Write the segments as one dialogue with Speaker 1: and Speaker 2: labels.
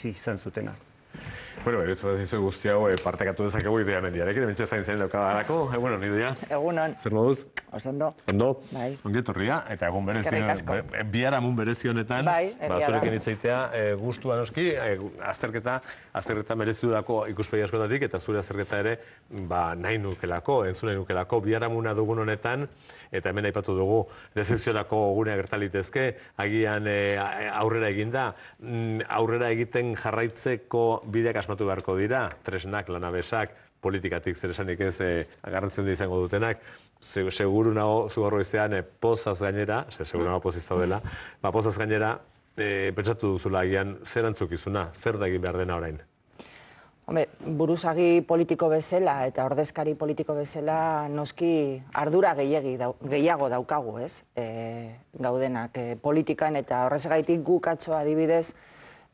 Speaker 1: Sí, San Sutenar. bueno, berutzen bat zizu guzti hau, parte eh, partekatu dezakegu idea mendiarekin, ementxe zain zain dauka darako, egun eh, honi idea. Egun hon. Zer moduz? Osondo. Osondo. Bai. Ongi etorria, eta egun berezio, be, biar amun berezio honetan. Bai, ba, Zurekin itzaitea, eh, guztua noski, Azterketa, azterketa, azterketa dudako ikuspegi askotatik, eta zure azterketa ere, ba, nahi nukelako, entzunei nukelako, biar dugun honetan, eta hemen aipatu dugu, dezertziolako gunea gertalitezke, agian aurrera eginda, mm, aurrera egiten jarraitzeko bideak bermatu beharko dira, tresnak, lanabesak, politikatik zer esanik ez eh, agarrantzen izango dutenak, Ze, seguru nago, zugarro izan, eh, pozaz gainera, ze, seguru nago pozizta dela, ba, pozaz gainera, eh, pentsatu duzula zer antzukizuna, zer da egin behar dena orain?
Speaker 2: Hombre, buruzagi politiko bezala eta ordezkari politiko bezala noski ardura gehiagi, da, gehiago daukagu, ez? E, gaudenak eh, politikan eta horrezagaitik gukatzoa adibidez,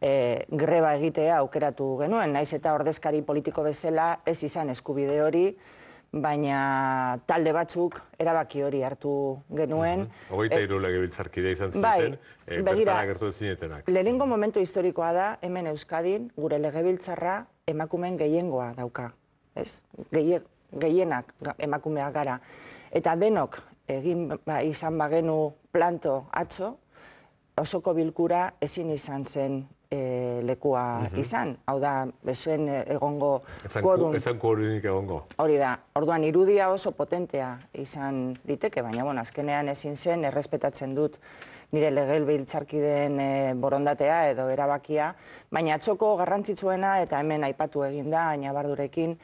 Speaker 2: E, greba egitea aukeratu genuen, naiz eta ordezkari politiko bezala ez izan eskubide hori, baina talde batzuk erabaki hori hartu genuen. Mhm. Ogoita
Speaker 1: iru e, lege biltzarkidea izan bai, zuten, e, bertan agertu zinetenak.
Speaker 2: Lehenengo momentu historikoa da, hemen Euskadin, gure legebiltzarra emakumen gehiengoa dauka. Gehienak emakumeak gara. Eta denok egin ba, izan bagenu planto atzo, osoko bilkura ezin izan zen e, lekua mhm. izan. Hau da, bezuen e, egongo kuorun. Ezan
Speaker 1: kuorunik egongo.
Speaker 2: Hori da, orduan irudia oso potentea izan diteke, baina bon, azkenean ezin zen, errespetatzen dut nire legel biltzarkideen e, borondatea edo erabakia, baina atzoko garrantzitsuena eta hemen aipatu egin da, aina bardurekin,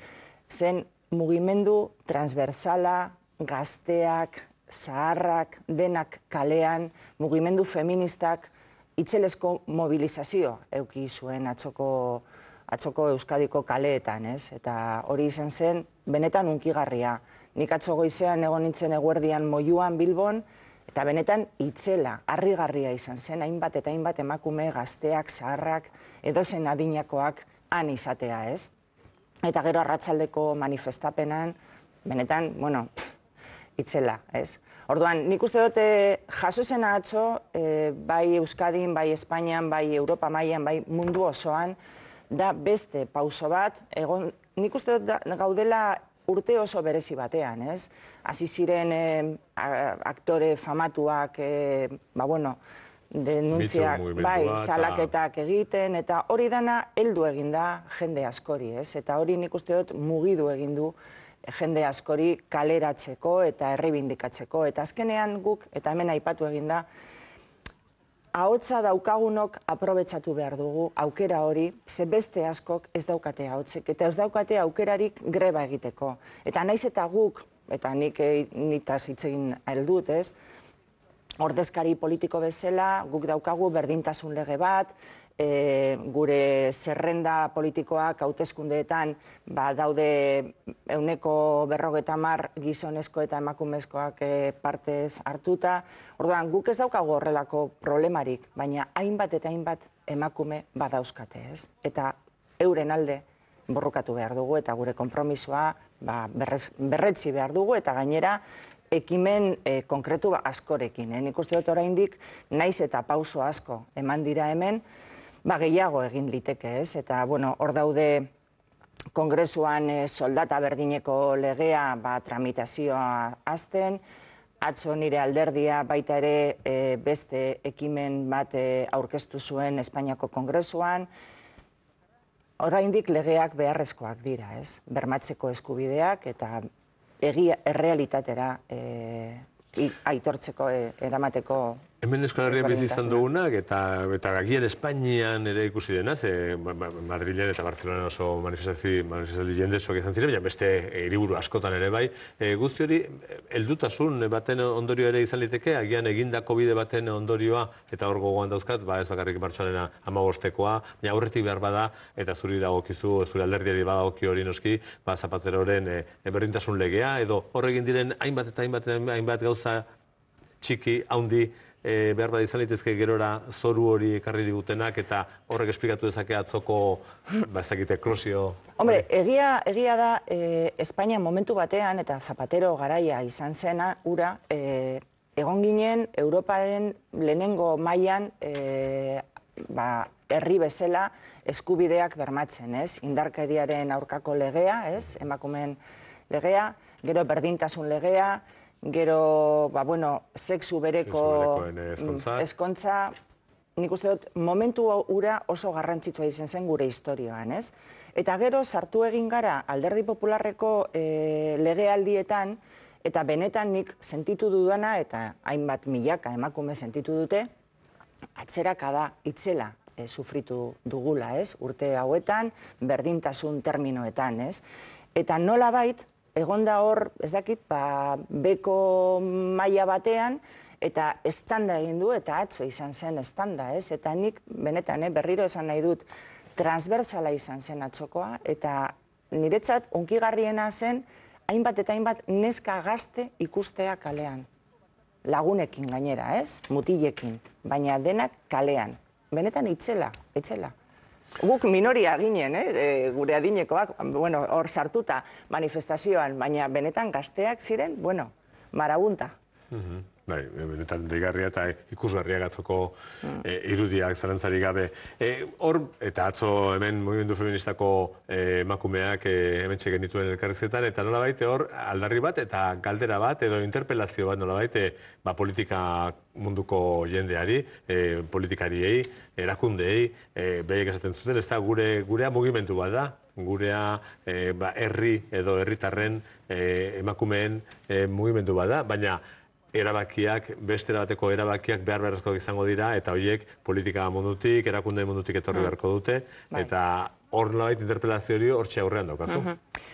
Speaker 2: zen mugimendu transversala, gazteak, zaharrak, denak kalean, mugimendu feministak, itzelezko mobilizazio euki zuen atxoko atxoko Euskadiko kaleetan, ez? Eta hori izan zen, benetan unkigarria. Nik atxo goizean egon nintzen eguerdian moiuan Bilbon, eta benetan itzela, harrigarria izan zen, hainbat eta hainbat emakume gazteak, zaharrak, edo zen adinakoak han izatea, ez? Eta gero arratsaldeko manifestapenan, benetan, bueno, itzela, ez? Orduan, nik uste dut eh, jaso senacho eh, bai Euskadin, bai Espainian, bai Europa mailan, bai mundu osoan da beste pauso bat egon. Nik uste dut gaudela urte oso berezi batean, ez? Hasi ziren aktore famatuak, eh, ba bueno, denuntziak, bai salaketak ah. egiten eta hori dana heldu eginda jende askori, ez? Eta hori nik uste dut mugidu egindu jende askori kaleratzeko eta herribindikatzeko. Eta azkenean guk, eta hemen aipatu eginda, ahotsa daukagunok aprobetsatu behar dugu aukera hori, ze beste askok ez daukate ahotsek, eta ez daukate aukerarik greba egiteko. Eta naiz eta guk, eta nik e, eh, nitaz itzegin ez, ordezkari politiko bezala, guk daukagu berdintasun lege bat, E, gure zerrenda politikoak hautezkundeetan ba, daude euneko berrogetamar gizonezko eta emakumezkoak e, partez hartuta. Orduan, guk ez daukago horrelako problemarik, baina hainbat eta hainbat emakume badauzkate ez. Eta euren alde borrukatu behar dugu eta gure kompromisoa berretzi ba, behar dugu eta gainera ekimen e, konkretu ba, askorekin. Eh? Nik uste dut orain naiz eta pauso asko eman dira hemen, ba gehiago egin liteke, ez? Eta bueno, hor daude kongresuan eh, soldata berdineko legea ba tramitazioa azten, atzo nire alderdia baita ere eh, beste ekimen bat eh, aurkeztu zuen Espainiako kongresuan. Oraindik legeak beharrezkoak dira, ez? Bermatzeko eskubideak eta egia errealitatera aitortzeko eramateko
Speaker 1: Hemen Euskal Herrian bizi izan dugunak, eta, eta agian Espainian ere ikusi dena, ze eh, Madrilean eta Barcelona oso manifestazi, manifestazi jendezoak izan ziren, baina beste eh, hiriburu askotan ere bai, e, guzti hori, eldutasun baten ondorio ere izan liteke, agian egindako bide baten ondorioa, eta hor gogoan dauzkat, ba ez bakarrik martxoanena amagostekoa, baina aurretik behar bada, eta zuri dagokizu, zuri alderdiari badagoki hori noski, ba zapateroren e, berdintasun legea, edo horrekin diren hainbat eta hainbat, hainbat gauza txiki, haundi, e, behar bat izan litezke gerora zoru hori ekarri digutenak eta horrek esplikatu dezake atzoko, ba, ez klosio.
Speaker 2: Hombre, egia, egia da, e, Espainia momentu batean eta Zapatero garaia izan zena, ura, e, egon ginen Europaren lehenengo mailan e, ba, herri bezala eskubideak bermatzen, ez? Indarkeriaren aurkako legea, ez? Emakumeen legea, gero berdintasun legea, gero, ba, bueno, sexu bereko eskontza, mm, nik uste dut, momentu hura oso garrantzitsua izen zen gure historioan, ez? Eta gero, sartu egin gara, alderdi popularreko eh, legealdietan, eta benetan nik sentitu dudana, eta hainbat milaka emakume sentitu dute, atzeraka da itzela eh, sufritu dugula, ez? Urte hauetan, berdintasun terminoetan, ez? Eta nola bait, Egon da hor, ez dakit, ba, beko maila batean, eta estanda egin du, eta atzo izan zen estanda, ez? Eta nik, benetan, eh, berriro esan nahi dut, transversala izan zen atzokoa, eta niretzat, onkigarriena zen, hainbat eta hainbat neska gazte ikustea kalean. Lagunekin gainera, ez? Mutilekin. Baina denak kalean. Benetan itzela, itxela. Guk minoria ginen, eh? E, gure adinekoak, bueno, hor sartuta manifestazioan, baina benetan gazteak ziren, bueno, marabunta.
Speaker 1: Mhm bai, eh, benetan deigarria eta ikusgarria gatzoko eh, irudiak zarantzari gabe. Eh, hor, eta atzo hemen mugimendu feministako emakumeak hemen dituen elkarrizketan, eta nola hor aldarri bat eta galdera bat edo interpelazio bat nola baite ba, politika munduko jendeari, politikariei, erakundeei, e, behiek esaten zuten, ez da gure, gurea mugimendu bat da, gurea ba, herri edo herritarren emakumeen mugimendu bat da, baina erabakiak, beste erabateko erabakiak behar beharrezko izango dira, eta horiek politika mundutik, erakunde mundutik etorri mm. beharko dute, bai. eta hor nolabait interpelazio hori hor aurrean daukazu. Mm-hmm.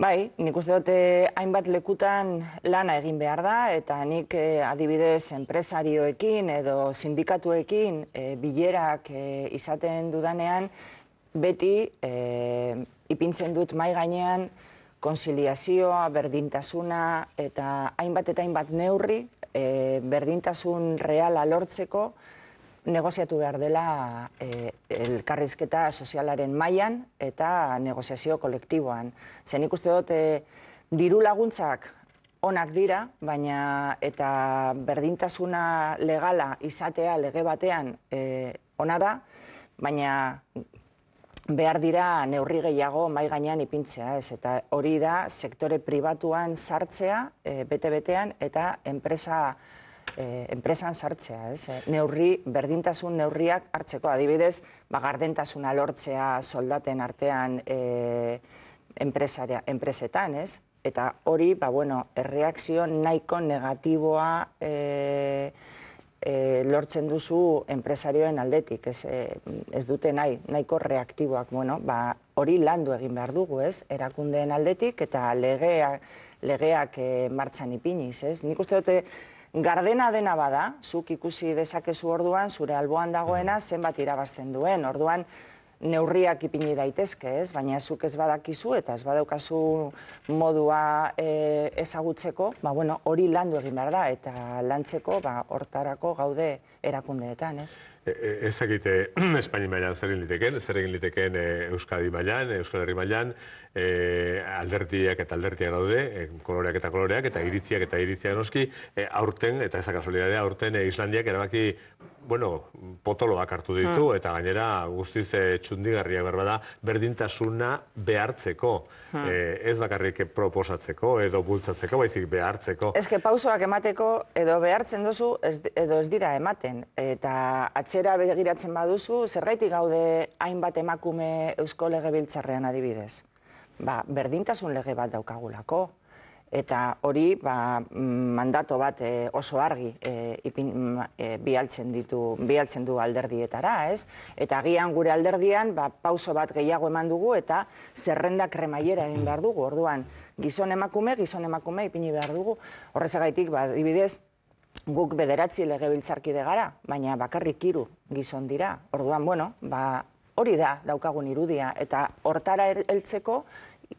Speaker 2: Bai, nik uste dute eh, hainbat lekutan lana egin behar da, eta nik eh, adibidez enpresarioekin edo sindikatuekin eh, bilerak izaten dudanean, beti ipintzen dut mai gainean, konsiliazioa, berdintasuna, eta hainbat eta hainbat neurri eh, berdintasun reala lortzeko negoziatu behar dela eh, elkarrizketa sozialaren mailan eta negoziazio kolektiboan. Zen ikuste dut, e, diru laguntzak onak dira, baina eta berdintasuna legala izatea lege batean e, ona da, baina behar dira neurri gehiago mai gainean ipintzea, ez eta hori da sektore pribatuan sartzea, e, bete betean eta enpresa e, enpresan sartzea, ez? E, neurri berdintasun neurriak hartzeko, adibidez, ba gardentasuna lortzea soldaten artean e, enpresaria enpresetan, ez? Eta hori, ba bueno, erreakzio nahiko negatiboa e, e, lortzen duzu enpresarioen aldetik, ez, e, ez dute nahi, nahiko reaktiboak, bueno, ba, hori landu egin behar dugu, ez, erakundeen aldetik eta legea, legeak e, martxan ipiniz, ez, nik uste dute, Gardena dena bada, zuk ikusi dezakezu orduan, zure alboan dagoena, mm. zenbat irabazten duen. Orduan, neurriak ipini daitezke, ez? Baina zuk ez badakizu eta ez badaukazu modua e, ezagutzeko, ba bueno, hori landu egin behar da eta lantzeko, ba hortarako gaude erakundeetan, ez?
Speaker 1: E, e, ez egite Espaini mailan zer egin liteken, zer egin liteken e, Euskadi mailan, Euskal Herri mailan, alderdiak eta alderdiak daude, koloreak eta koloreak, eta iritziak eta iritziak noski, aurten, eta ez akasolidadea, aurten Islandiak erabaki, bueno, potoloak hartu ditu, hmm. eta gainera guztiz txundigarria da berdintasuna behartzeko, hmm. ez bakarrik proposatzeko, edo bultzatzeko, baizik behartzeko.
Speaker 2: Ez pausoak emateko, edo behartzen dozu, edo ez dira ematen, eta atzera begiratzen baduzu, zergaitik gaude hainbat emakume Eusko lege biltzarrean adibidez. Ba, berdintasun lege bat daukagulako, eta hori ba, mandato bat eh, oso argi e, bialtzen, ditu, bialtzen du alderdietara, ez? Eta agian gure alderdian ba, pauso bat gehiago eman dugu eta zerrenda kremaiera egin behar dugu, orduan gizon emakume, gizon emakume ipini behar dugu. Horrez egaitik, ba, dibidez, guk bederatzi legebiltzarkide gara, baina bakarrik iru gizon dira. Orduan, bueno, ba, hori da daukagun irudia, eta hortara heltzeko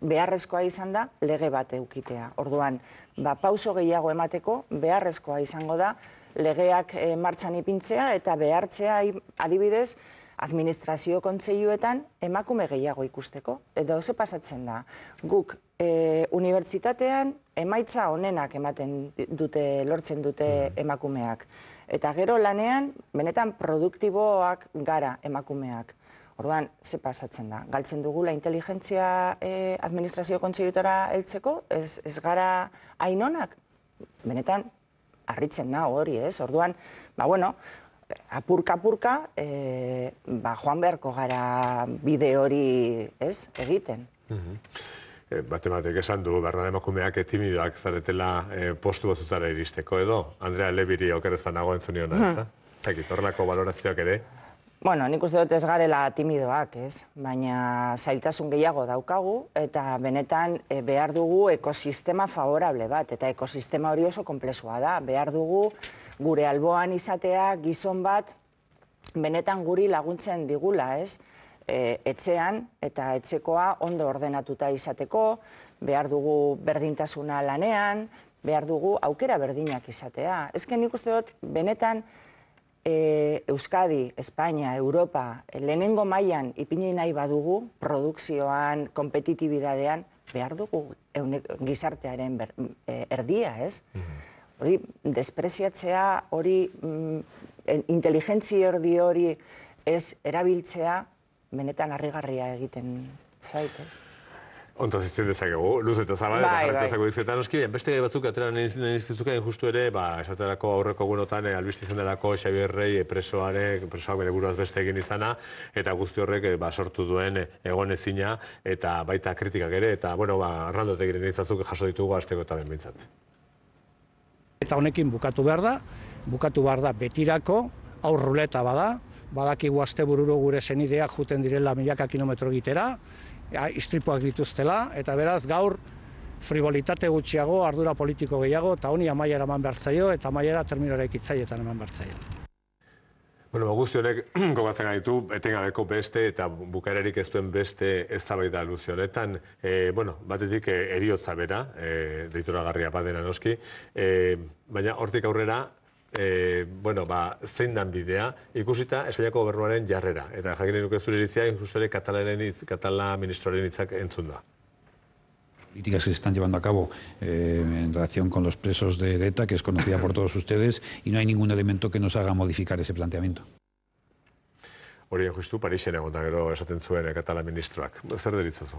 Speaker 2: beharrezkoa izan da lege bat eukitea. Orduan, ba, pauso gehiago emateko beharrezkoa izango da legeak e, martxan ipintzea, eta behartzea adibidez, administrazio kontseiluetan emakume gehiago ikusteko. Eta oso pasatzen da, guk E, unibertsitatean emaitza onenak ematen dute, lortzen dute mm. emakumeak. Eta gero lanean, benetan produktiboak gara emakumeak. Orduan, ze pasatzen da? Galtzen dugula inteligentzia e, administrazio kontzidutora eltzeko, ez gara hainonak? Benetan, harritzen da hori, ez? Orduan, ba bueno, apurka-apurka, e, ba joan beharko gara bide hori, ez, egiten.
Speaker 1: Mm-hmm bate e, batek esan du, berna demokumeak etimidoak zaretela e, postu batzutara iristeko edo, Andrea Lebiri okerezpa nago entzun nio nahi, hmm. ezta? Zekit, horrelako ere? Bueno, nik uste
Speaker 2: dut ez garela timidoak, ez? Baina zailtasun gehiago daukagu eta benetan e, behar dugu ekosistema favorable bat eta ekosistema hori oso komplezua da. Behar dugu gure alboan izatea, gizon bat, benetan guri laguntzen digula, ez? e, etxean eta etxekoa ondo ordenatuta izateko, behar dugu berdintasuna lanean, behar dugu aukera berdinak izatea. Ezken nik uste dut, benetan e, Euskadi, Espainia, Europa, lehenengo mailan ipini nahi badugu, produkzioan, kompetitibidadean, behar dugu gizartearen e, erdia, ez? Mm -hmm. Hori despreziatzea, hori mm, e, inteligentzi hori ez erabiltzea, benetan harrigarria egiten zait, eh?
Speaker 1: Onta zizten dezakegu, luz eta zabal, eta bai, jarretu bai. Beste gai batzuk, atrean nien justu ere, ba, esaterako aurreko gunotan, eh, albizte izan delako, Xabi Errei, eh, presoarek, presoak bere buruaz beste egin izana, eta guzti horrek eh, ba, sortu duen egon eta baita kritikak ere, eta, bueno, ba, arrandot egiten nien jaso ditugu azteko eta benbintzat. Eta honekin bukatu behar da, bukatu behar da betirako, aurruleta bada, badakigu azte bururo gure zenideak juten direla milaka kilometro gitera, istripoak dituztela, eta beraz gaur frivolitate gutxiago, ardura politiko gehiago, eta honi amaiera eman behar eta amaiera terminora ikitzaietan eman bertzaio. Bueno, Augusti ba, honek gogatzen gaitu, etengabeko beste eta bukarerik ez duen beste ez da behar luzio honetan. E, bueno, batetik e, eriotza bera, e, deitura garria badena noski, baina hortik aurrera, e, bueno, ba, zein dan bidea, ikusita Espainiako gobernuaren jarrera. Eta jakin nuke zure iritzia, ikustere katalaren Catalana katala ministroaren hitzak entzun da. políticas que se están llevando a cabo eh, en relación con los presos de ETA, que es conocida por todos ustedes, y no hay ningún elemento que nos haga modificar ese planteamiento. Hori justu, Parisen egon da gero esaten zuen eh, katala ministroak. Zer deritzozu?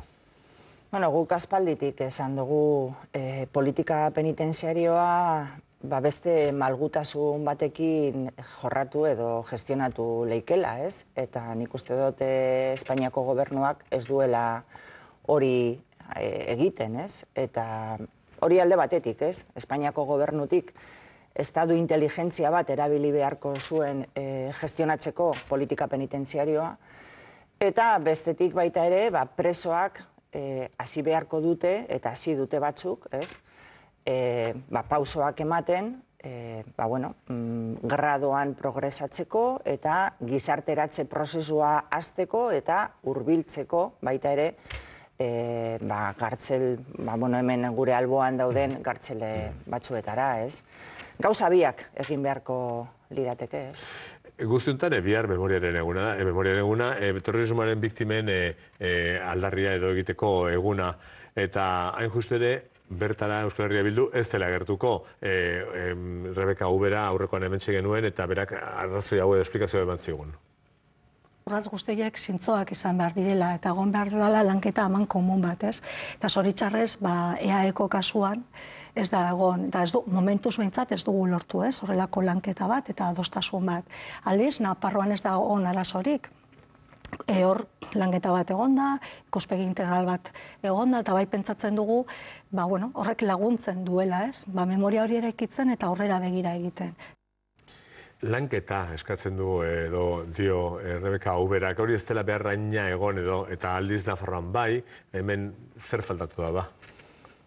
Speaker 1: Bueno, guk
Speaker 2: aspalditik esan dugu eh, politika penitenziarioa ba beste malgutasun batekin jorratu edo gestionatu leikela, ez? Eta nik uste dut eh, Espainiako gobernuak ez duela hori eh, egiten, ez? Eta hori alde batetik, ez? Espainiako gobernutik estadu inteligentzia bat erabili beharko zuen e, gestionatzeko politika penitenziarioa. Eta bestetik baita ere, ba, presoak hasi beharko dute eta hasi dute batzuk, ez? e, ba, pausoak ematen, e, ba, bueno, mm, gradoan progresatzeko eta gizarteratze prozesua hasteko eta hurbiltzeko baita ere e, ba, gartzel, ba, bueno, hemen gure alboan dauden gartzele batzuetara, ez? Gauza biak egin beharko lirateke, ez?
Speaker 1: Guztiuntan, ebiar memoriaren eguna, e, memoriaren eguna, e, terrorismoaren biktimen e, aldarria edo egiteko eguna, eta hain justu ere, bertara Euskal Herria Bildu ez dela gertuko e, e, Rebeka Ubera aurrekoan hemen genuen eta berak arrazoi hau edo esplikazio bat zigun.
Speaker 2: Urratz guztiak zintzoak izan behar direla eta agon behar dela lanketa eman komun bat ez. Eta zoritxarrez ba, eaeko kasuan ez da egon, eta ez du, momentuz behintzat ez dugu lortu ez, horrelako lanketa bat eta adostasun bat. Aldiz, naparroan ez da egon arazorik, e, langeta bat egonda, kospegi integral bat egonda, eta bai pentsatzen dugu, ba, bueno, horrek laguntzen duela, ez? Ba, memoria hori eraikitzen eta aurrera begira egiten.
Speaker 1: Lanketa eskatzen dugu, edo dio eh, Rebeka Uberak, hori ez dela beharraina egon edo, eta aldiz bai, hemen zer faltatu da ba?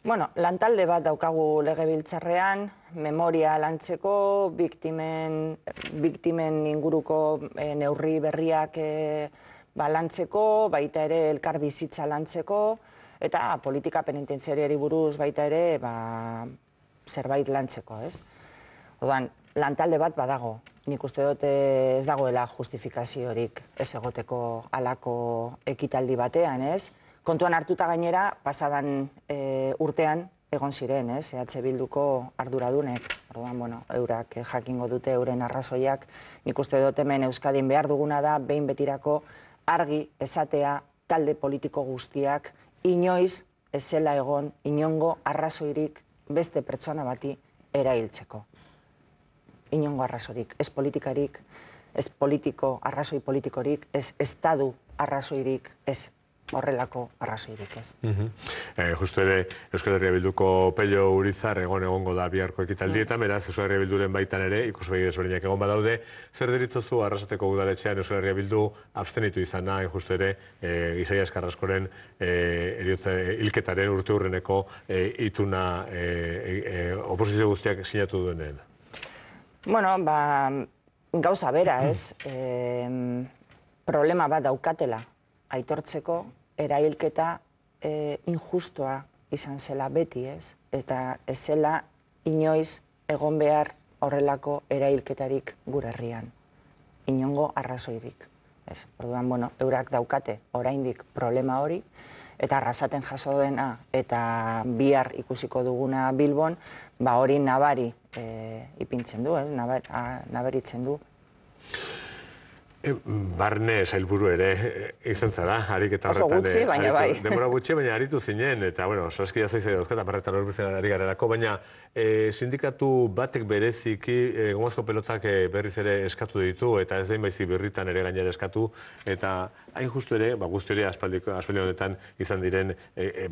Speaker 2: Bueno, lantalde bat daukagu legebiltzarrean, memoria lantzeko, biktimen, biktimen inguruko e, neurri berriak e, balantzeko, baita ere elkar bizitza lantzeko, eta ah, politika penintentziariari buruz baita ere ba, zerbait lantzeko, ez? Odan, lantalde bat badago, nik uste dut eh, ez dagoela justifikaziorik ez egoteko alako ekitaldi batean, ez? Kontuan hartuta gainera, pasadan eh, urtean, egon ziren, ez? EH Bilduko arduradunek, orduan, bueno, eurak eh, jakingo dute euren arrazoiak, nik uste dut hemen Euskadin behar duguna da, behin betirako, argi esatea talde politiko guztiak inoiz ezela egon inongo arrazoirik beste pertsona bati erailtzeko. Inongo arrazoirik, ez politikarik, ez politiko arrazoi politikorik, ez estadu arrazoirik, ez horrelako arrazoirik ez.
Speaker 1: Eh, justo ere, Euskal Herria Bilduko Pello Urizar egon egongo da biharko ekitaldietan, bai. beraz, Euskal Herria Bilduren baitan ere, ikus behi desberdinak egon badaude, zer deritzozu arrasateko gudaletxean Euskal Herria Bildu abstenitu izana, justo ere, eh, Isai Eskarraskoren eh, hilketaren urte urreneko ituna oposizio guztiak sinatu duenean?
Speaker 2: Bueno, ba, gauza bera ez, problema bat daukatela, aitortzeko erailketa e, eh, injustoa izan zela beti ez, eta ez zela inoiz egon behar horrelako erailketarik gure herrian. Inongo arrazoirik. Ez, orduan, bueno, eurak daukate oraindik problema hori, eta arrasaten jaso dena, eta bihar ikusiko duguna Bilbon, ba hori nabari e, eh, ipintzen du, eh? nabaritzen du
Speaker 1: barne zailburu ere eh, izan zara, harik eta horretan. Eh, bai. Oso gutxi, baina bai. Demora gutxi, baina haritu zinen, eta bueno, saski jazai zaitu dauzka, barretan hori ari garerako, baina eh, sindikatu batek bereziki, gomazko pelotak berriz ere eskatu ditu, eta ez dain baizi berritan ere gainera eskatu, eta hain justu ere, ba, guztu ere, aspaldi honetan izan diren,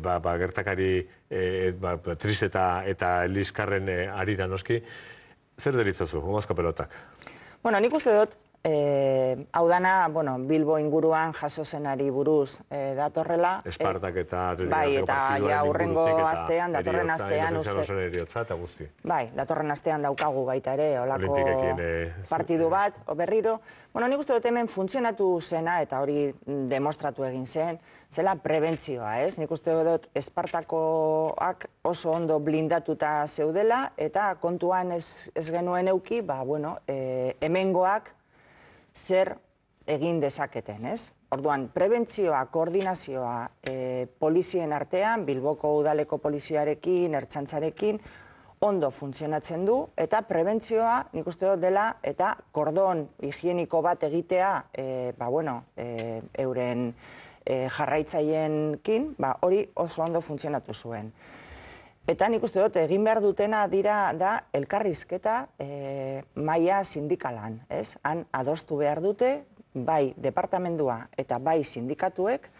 Speaker 1: ba, ba, gertakari, ba, ba eta, eliskarren liskarren harira noski, zer deritzazu, gomazko pelotak?
Speaker 2: Bueno, nik uste dut, E, hau dana, bueno, Bilbo inguruan jaso zenari buruz e, datorrela. Espartak
Speaker 1: eta eh, atletik bai, eta ja, urrengo astean, datorren astean uste. Eriotza eta guzti.
Speaker 2: Bai, datorren astean daukagu baita ere, olako partidu bat, oberriro. Bueno, nik uste dut hemen funtzionatu zena eta hori mm, demostratu egin zen, zela prebentzioa, ez? Nik uste dut Espartakoak oso ondo blindatuta zeudela eta kontuan ez, ez genuen euki, ba, bueno, e, hemengoak zer egin dezaketen, ez? Orduan, prebentzioa, koordinazioa e, polizien artean, Bilboko Udaleko poliziarekin, ertsantzarekin, ondo funtzionatzen du, eta prebentzioa, nik uste dut dela, eta kordon higieniko bat egitea, e, ba bueno, e, euren jarraitzaienkin, ba, hori oso ondo funtzionatu zuen. Eta nik uste dut, egin behar dutena dira da elkarrizketa e, eh, maia sindikalan. Ez? Han adostu behar dute, bai departamendua eta bai sindikatuek,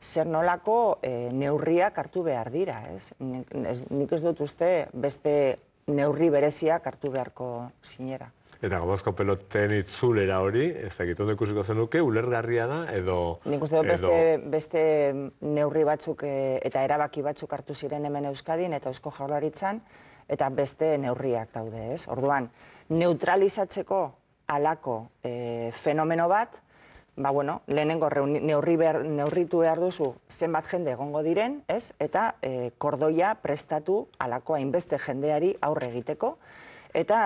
Speaker 2: zer nolako eh, neurriak hartu behar dira. Ez? Nik, ez, nik dut uste beste neurri bereziak hartu beharko sinera.
Speaker 1: Eta gomazko peloten itzulera hori, ez dakit ondo ikusiko zenuke, ulergarria da edo... Nik uste dut beste,
Speaker 2: beste neurri batzuk eh, eta erabaki batzuk hartu ziren hemen Euskadin eta Eusko Jaularitzan, eta beste neurriak daude, ez? Orduan, neutralizatzeko alako eh, fenomeno bat, ba, bueno, lehenengo neurri neurritu behar duzu zenbat jende egongo diren, ez? Eta e, kordoia prestatu alako hainbeste jendeari aurre egiteko, eta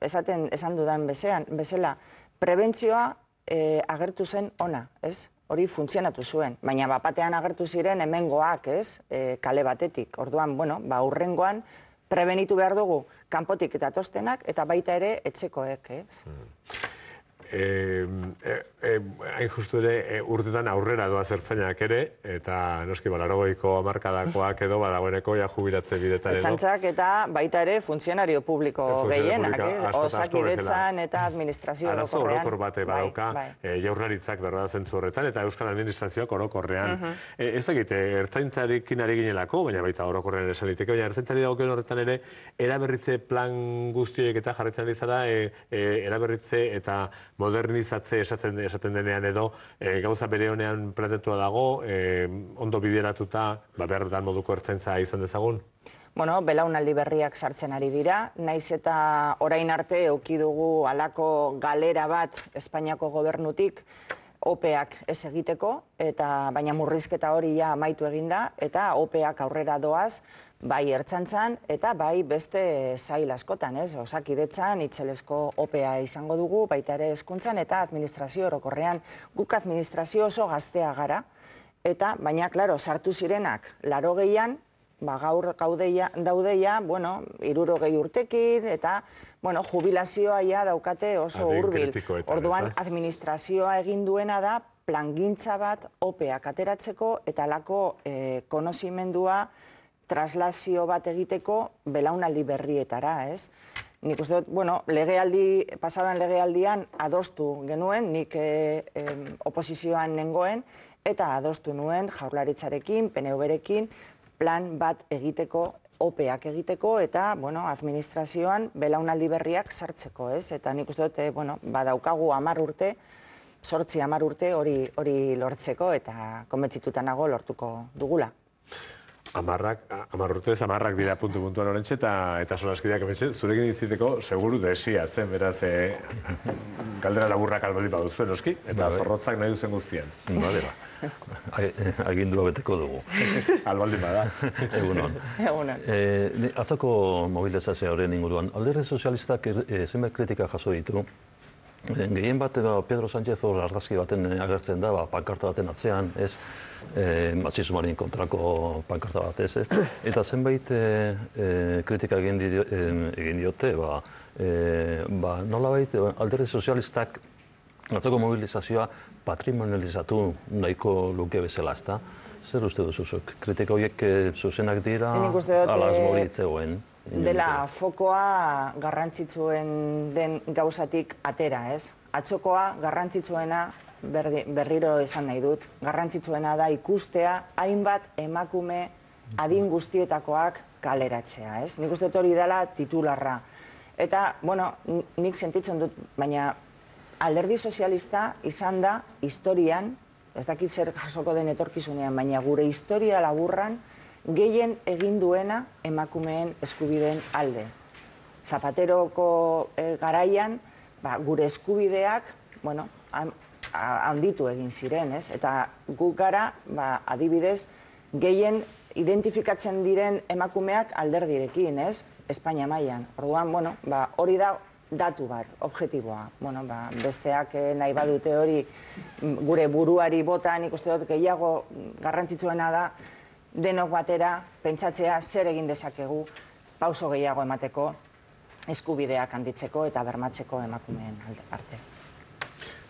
Speaker 2: esaten esan dudan bezean, bezala, prebentzioa e, agertu zen ona, ez? Hori funtzionatu zuen, baina bapatean agertu ziren hemengoak, ez? E, kale batetik. Orduan, bueno, ba urrengoan prebenitu behar dugu kanpotik eta tostenak eta baita ere etzekoek, ez? Mm
Speaker 1: hain e, e, justu ere e, urtetan aurrera doa zertzainak ere, eta noski balarogoiko amarkadakoak edo badagoeneko ja jubilatze bidetan edo. Etxantzak
Speaker 2: eta baita ere funtzionario publiko gehienak, eh? osakidetzan eta administrazio horrean. Arazo orokor
Speaker 1: bate bai, badauka, bai. Eh, jaurlaritzak berra zentzu horretan, eta Euskal Administrazioak orokorrean. Eh, ez dakite, eh, ertzaintzarekin ari ginelako, baina baita orokorrean esan liteke, baina ertzaintzari dagoen horretan ere, eraberritze plan guztiek eta jarretzen alizara, eraberritze eta modernizatze esatzen esaten denean edo eh, gauza bere honean planetua dago, eh, ondo bideratuta, ba behar da moduko ertzentza izan dezagun.
Speaker 2: Bueno, belaunaldi berriak sartzen ari dira, naiz eta orain arte euki dugu alako galera bat Espainiako gobernutik OPEak ez egiteko, eta baina murrizketa hori ja amaitu eginda, eta OPEak aurrera doaz, bai ertzantzan eta bai beste zail askotan, ez? Osakidetzan itxelesko OPEA izango dugu, baita ere eskuntzan eta administrazio orokorrean guk administrazio oso gaztea gara. Eta, baina, klaro, sartu zirenak laro gehian, ba, gaur daudeia, bueno, iruro gehi urtekin, eta, bueno, jubilazioa ja daukate oso urbil. Orduan, eh? administrazioa egin duena da, plangintza bat, OPEA kateratzeko, eta lako eh, konosimendua, traslazio bat egiteko belaunaldi berrietara, ez? Nik uste dut, bueno, legealdi, pasadan legealdian adostu genuen, nik eh, oposizioan nengoen, eta adostu nuen jaurlaritzarekin, peneuberekin, plan bat egiteko, opeak egiteko, eta, bueno, administrazioan belaunaldi berriak sartzeko, ez? Eta nik uste dut, eh, bueno, badaukagu amar urte, sortzi amar urte hori lortzeko, eta nago lortuko dugula.
Speaker 1: Amarrak, amarrutez amarrak dira puntu puntuan orain eta eta solaskideak emetxe, zurekin iziteko seguru desiatzen, beraz, kaldera eh, galdera laburrak albali bat duzuen, eh, oski? Eta bai. zorrotzak nahi duzen guztien. Mm. Vale, ba. Eh, Agin du beteko dugu. albaldi bada. Egunon. Egunon. E, atzako mobilizazioaren inguruan, alderre sozialistak e, zenbait kritika jaso ditu, Eh, Gehien bat, Pedro Sánchez hor argazki baten eh, agertzen da, ba, pankarta baten atzean, ez, e, eh, matxizumaren kontrako pankarta bat, ez, ez. Eta zenbait kritika egin, egin diote, ba, ba nola baita, alderdi sozialistak atzako mobilizazioa patrimonializatu nahiko luke bezala, ezta? Zer uste duzu, kritika horiek zuzenak dira, ala asmoritzeuen?
Speaker 2: dela fokoa garrantzitsuen den gauzatik atera, ez? Atxokoa garrantzitsuena berriro esan nahi dut. Garrantzitsuena da ikustea hainbat emakume adin guztietakoak kaleratzea, ez? Nik uste hori dela titularra. Eta, bueno, nik sentitzen dut, baina alderdi sozialista izan da historian, ez dakit zer jasoko den etorkizunean, baina gure historia laburran, gehien egin duena emakumeen eskubideen alde. Zapateroko eh, garaian, ba, gure eskubideak, bueno, handitu egin ziren, ez? Eta gu gara, ba, adibidez, gehien identifikatzen diren emakumeak alderdirekin, ez? Espainia mailan. Orduan, bueno, ba, hori da datu bat, objektiboa. Bueno, ba, besteak eh, nahi badute hori mm, gure buruari botan ikuste dut gehiago mm, garrantzitsuena da, denok batera pentsatzea zer egin dezakegu pauso gehiago emateko eskubideak handitzeko eta bermatzeko emakumeen alde parte.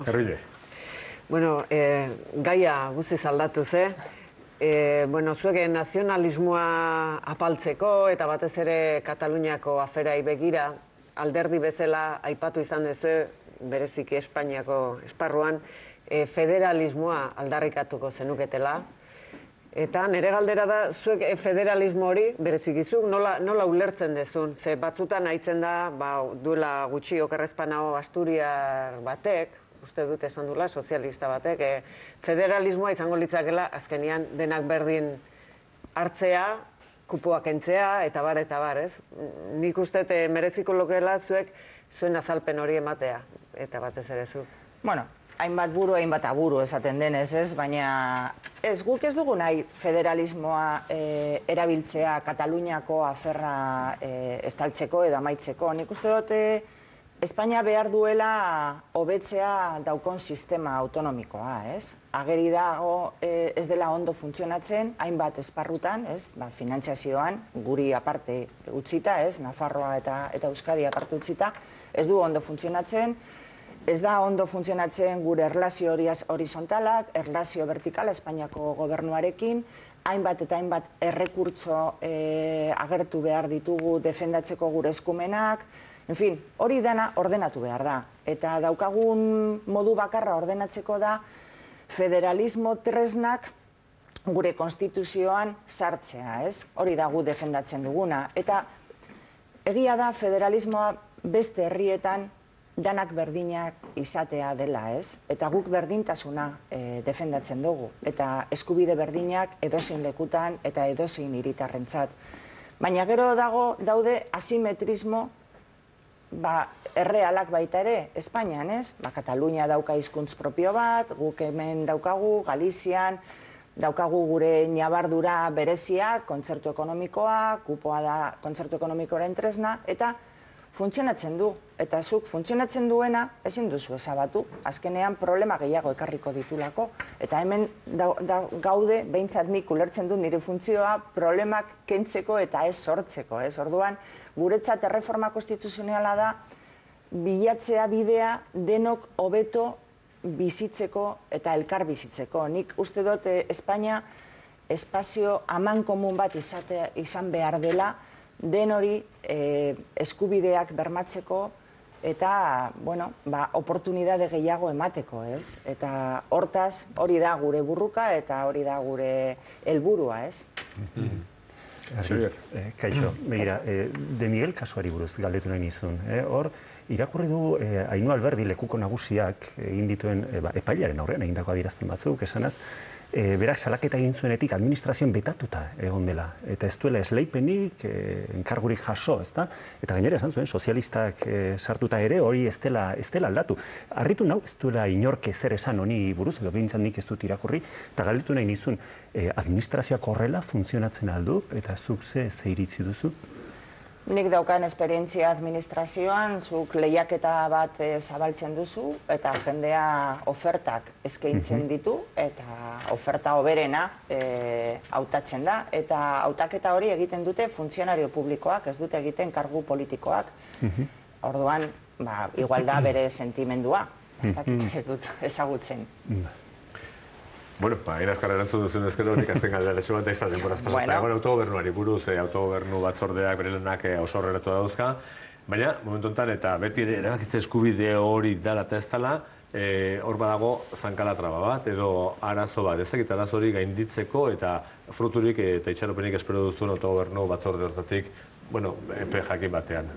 Speaker 2: Herrile. Bueno, e, gaia guzti aldatu ze. E, bueno, zuege nazionalismoa apaltzeko eta batez ere Kataluniako afera begira alderdi bezala aipatu izan duzu, bereziki Espainiako esparruan e, federalismoa aldarrikatuko zenuketela. Eta nire galdera da, zuek eh, federalismo hori, berezikizuk, nola, nola ulertzen dezun? Ze batzutan haitzen da, ba, duela gutxi okerrezpan hau Asturiar batek, uste dut esan dula, sozialista batek, eh, federalismoa izango litzakela, azkenian denak berdin hartzea, kupoak entzea, eta bar, eta bar, ez? Nik uste, eh, mereziko lokela, zuek, zuen azalpen hori ematea, eta batez ere zu. Bueno, hainbat buru, hainbat aburu esaten denez, ez? Baina, ez, guk ez dugu nahi federalismoa e, erabiltzea Kataluniako aferra e, estaltzeko edo amaitzeko. Nik uste dut, eh, Espainia behar duela hobetzea daukon sistema autonomikoa, ez? Ageri dago e, ez dela ondo funtzionatzen, hainbat esparrutan, ez? Ba, finantziazioan, guri aparte utzita, ez? Nafarroa eta, eta Euskadi aparte ez du ondo funtzionatzen, ez da ondo funtzionatzen gure erlazio horizontalak, erlazio vertikala Espainiako gobernuarekin, hainbat eta hainbat errekurtso e, agertu behar ditugu defendatzeko gure eskumenak, en fin, hori dana ordenatu behar da. Eta daukagun modu bakarra ordenatzeko da federalismo tresnak gure konstituzioan sartzea, ez? Hori da gu defendatzen duguna. Eta egia da federalismoa beste herrietan danak berdinak izatea dela, ez? Eta guk berdintasuna e, defendatzen dugu. Eta eskubide berdinak edozein lekutan eta edozein iritarrentzat. Baina gero dago daude asimetrismo ba, errealak baita ere, Espainian, ez? Ba, Katalunia dauka hizkuntz propio bat, guk hemen daukagu, Galizian, daukagu gure nabardura berezia, kontzertu ekonomikoa, kupoa da kontzertu ekonomikoaren tresna, eta funtzionatzen du, eta zuk funtzionatzen duena ezin duzu ezabatu, azkenean problema gehiago ekarriko ditulako, eta hemen da gaude behintzat nik ulertzen du nire funtzioa problemak kentzeko eta ez sortzeko, ez orduan, guretzat erreforma konstituzionala da, bilatzea bidea denok hobeto bizitzeko eta elkar bizitzeko. Nik uste dut eh, Espainia espazio aman komun bat izan behar dela, den hori eh, eskubideak bermatzeko eta, bueno, ba, oportunidade gehiago emateko, ez? Eta hortaz, hori da gure burruka eta hori da gure helburua ez? Mm -hmm.
Speaker 1: kaixo, meira, eh, de Miguel kasuari buruz galdetu nahi nizun. Eh? Hor, irakurri du eh, Ainu Alberdi lekuko nagusiak egin dituen eh, ba, epailaren aurrean egindako adierazpen batzuk, esanaz, e, berak salaketa egin zuenetik administrazioan betatuta egon dela. Eta ez duela esleipenik, e, enkargurik jaso, ezta? Eta gainera esan zuen, sozialistak e, sartuta ere hori ez dela, aldatu. Arritu nau, ez duela inorke zer esan honi buruz, edo behintzen nik ez dut irakurri, eta galditu nahi nizun, e, administrazioak horrela funtzionatzen aldu, eta zuk ze, ze iritzi duzu?
Speaker 2: Nik daukan esperientzia administrazioan, zuk lehiaketa bat eh, zabaltzen duzu, eta jendea ofertak eskaintzen mhm. ditu, eta oferta oberena eh, hautatzen da. Eta hautaketa hori egiten dute funtzionario publikoak, ez dute egiten kargu politikoak. Mhm. Orduan, ba, igual da bere sentimendua, ez mhm. dut ezagutzen.
Speaker 1: Ba. Bueno, ba, inazkar erantzun duzun ezkero, nik azken galdera txu bat daizta Bueno. Egon autogobernuari buruz, eh, autogobernu batzordeak bere lanak da eh, dauzka. Baina, momentu enten, eta beti ere eskubide hori dala la ez eh, hor badago zankala traba bat, edo arazo bat, ezak eta hori gainditzeko eta fruturik eh, eta itxaropenik espero duzun autogobernu batzorde hortatik, bueno, jakin batean.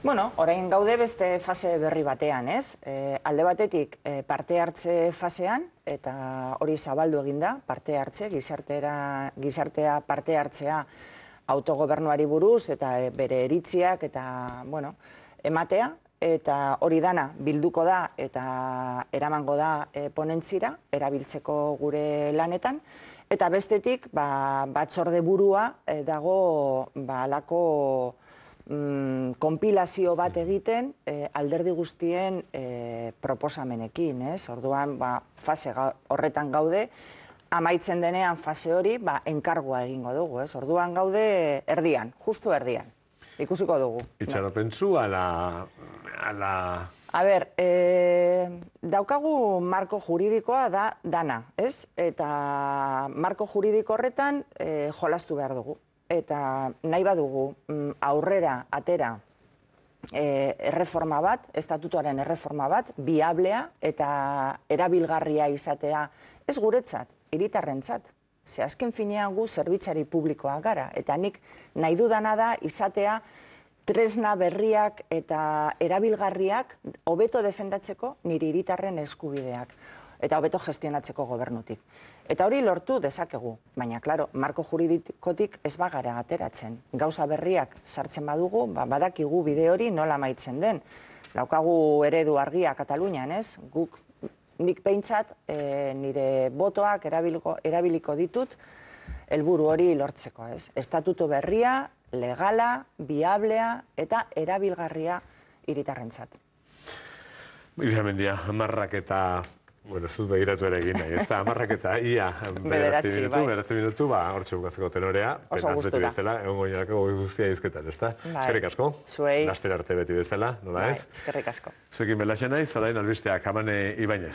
Speaker 2: Bueno, orain gaude beste fase berri batean, ez? E, alde batetik e, parte hartze fasean, eta hori zabaldu eginda, parte hartze, gizartera, gizartea parte hartzea autogobernuari buruz, eta e, bere eritziak, eta, bueno, ematea, eta hori dana bilduko da eta eramango da e, ponentzira, erabiltzeko gure lanetan, eta bestetik ba, batzorde burua e, dago ba, alako... Mm, konpilazio bat egiten eh, alderdi guztien eh, proposamenekin, ez? Orduan, ba, fase horretan gaude, amaitzen denean fase hori, ba, enkargoa egingo dugu, ez? Orduan gaude erdian, justu erdian, ikusiko dugu.
Speaker 1: Itxaropentzu, ala... ala...
Speaker 2: A ber, eh, daukagu marko juridikoa da dana, ez? Eta marko juridiko horretan jolastu behar dugu eta nahi badugu mm, aurrera atera eh, erreforma bat, estatutuaren erreforma bat, biablea eta erabilgarria izatea ez guretzat, iritarrentzat. Ze azken finean gu zerbitzari publikoa gara, eta nik nahi dudana da izatea tresna berriak eta erabilgarriak hobeto defendatzeko niri iritarren eskubideak eta hobeto gestionatzeko gobernutik. Eta hori lortu dezakegu, baina claro, marko juridikotik ez bagara ateratzen. Gauza berriak sartzen badugu, ba badakigu bide hori nola maitzen den. Laukagu eredu argia Katalunian, ez? Guk nik peintzat e, eh, nire botoak erabiliko, ditut helburu hori lortzeko, ez? Estatutu berria, legala, biablea eta erabilgarria iritarrentzat.
Speaker 1: Bidea mendia, marrak eta Bueno, zut behiratu ere egin nahi, ez da, amarrak eta ia beratzi minutu, beratzi bai. minutu, ba, hortxe bukatzeko tenorea, penaz beti bezala, egon goiarako goi guztia izketan, ez da? Bai. Eskerrik asko, naster arte beti bezala, nola bai, ez? Eskerrik asko. Zuekin belaxe nahi, zalain albisteak, amane ibainez.